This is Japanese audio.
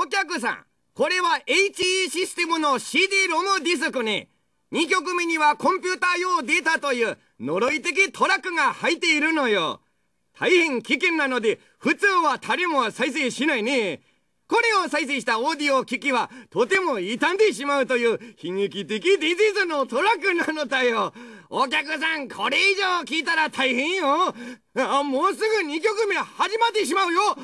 お客さん、これは HE システムの CD ロムディスクに、2曲目にはコンピューター用データという呪い的トラックが入っているのよ。大変危険なので、普通は誰も再生しないね。これを再生したオーディオ機器はとても傷んでしまうという悲劇的ディジーズのトラックなのだよ。お客さん、これ以上聞いたら大変よ。あもうすぐ2曲目始まってしまうよ。は、